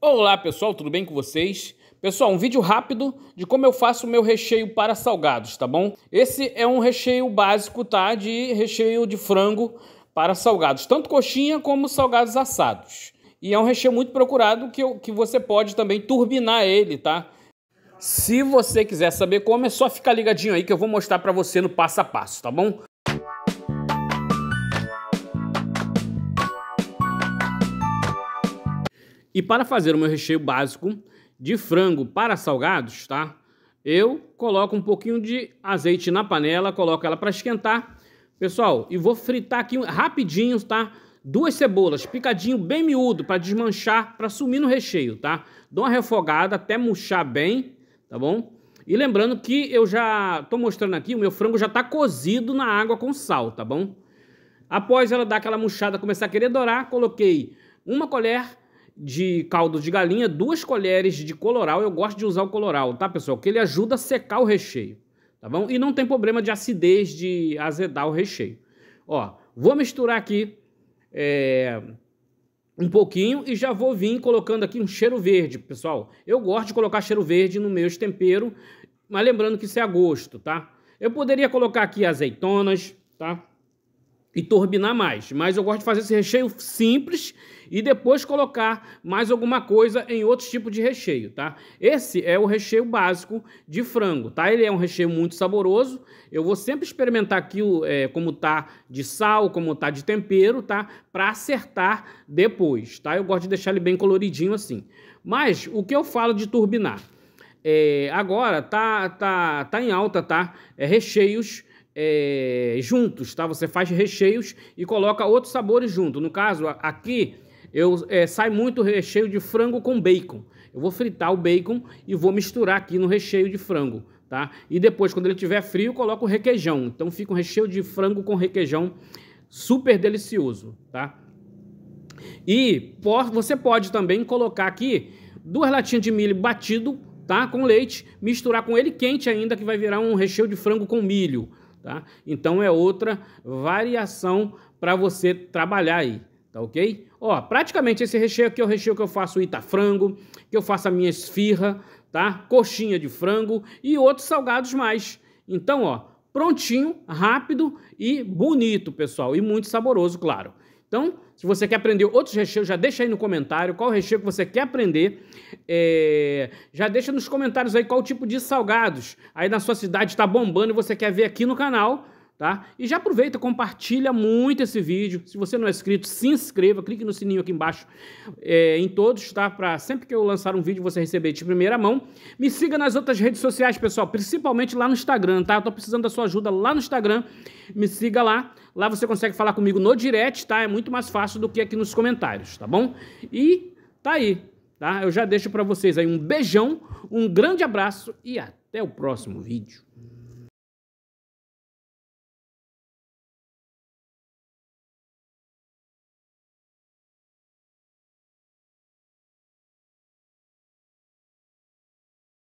Olá pessoal, tudo bem com vocês? Pessoal, um vídeo rápido de como eu faço o meu recheio para salgados, tá bom? Esse é um recheio básico, tá? De recheio de frango para salgados, tanto coxinha como salgados assados. E é um recheio muito procurado que, eu, que você pode também turbinar ele, tá? Se você quiser saber como, é só ficar ligadinho aí que eu vou mostrar para você no passo a passo, tá bom? E para fazer o meu recheio básico de frango para salgados, tá? Eu coloco um pouquinho de azeite na panela, coloco ela para esquentar. Pessoal, e vou fritar aqui rapidinho, tá? Duas cebolas, picadinho bem miúdo para desmanchar, para sumir no recheio, tá? Dou uma refogada até murchar bem, tá bom? E lembrando que eu já tô mostrando aqui, o meu frango já tá cozido na água com sal, tá bom? Após ela dar aquela murchada, começar a querer dourar, coloquei uma colher de caldo de galinha, duas colheres de coloral. Eu gosto de usar o coloral, tá, pessoal? Que ele ajuda a secar o recheio, tá bom? E não tem problema de acidez, de azedar o recheio. Ó, vou misturar aqui é, um pouquinho e já vou vir colocando aqui um cheiro verde, pessoal. Eu gosto de colocar cheiro verde no meu tempero, mas lembrando que isso é a gosto, tá? Eu poderia colocar aqui azeitonas, tá? e turbinar mais. Mas eu gosto de fazer esse recheio simples e depois colocar mais alguma coisa em outro tipo de recheio, tá? Esse é o recheio básico de frango, tá? Ele é um recheio muito saboroso. Eu vou sempre experimentar aqui é, como tá de sal, como tá de tempero, tá? Para acertar depois, tá? Eu gosto de deixar ele bem coloridinho assim. Mas o que eu falo de turbinar? É, agora tá, tá, tá em alta, tá? É, recheios é, juntos, tá? Você faz recheios e coloca outros sabores junto. No caso, aqui eu é, sai muito recheio de frango com bacon. Eu vou fritar o bacon e vou misturar aqui no recheio de frango, tá? E depois, quando ele estiver frio, coloco o requeijão. Então fica um recheio de frango com requeijão super delicioso, tá? E você pode também colocar aqui duas latinhas de milho batido, tá? Com leite, misturar com ele quente ainda, que vai virar um recheio de frango com milho, tá? Então é outra variação para você trabalhar aí, tá ok? Ó, praticamente esse recheio aqui é o recheio que eu faço frango que eu faço a minha esfirra, tá? Coxinha de frango e outros salgados mais. Então, ó, prontinho, rápido e bonito, pessoal, e muito saboroso, claro. Então, se você quer aprender outros recheios, já deixa aí no comentário qual recheio que você quer aprender. É... Já deixa nos comentários aí qual tipo de salgados aí na sua cidade está bombando e você quer ver aqui no canal tá? E já aproveita, compartilha muito esse vídeo. Se você não é inscrito, se inscreva, clique no sininho aqui embaixo é, em todos, tá? Para sempre que eu lançar um vídeo você receber de primeira mão. Me siga nas outras redes sociais, pessoal, principalmente lá no Instagram, tá? Eu tô precisando da sua ajuda lá no Instagram. Me siga lá. Lá você consegue falar comigo no direct, tá? É muito mais fácil do que aqui nos comentários, tá bom? E tá aí, tá? Eu já deixo para vocês aí um beijão, um grande abraço e até o próximo vídeo.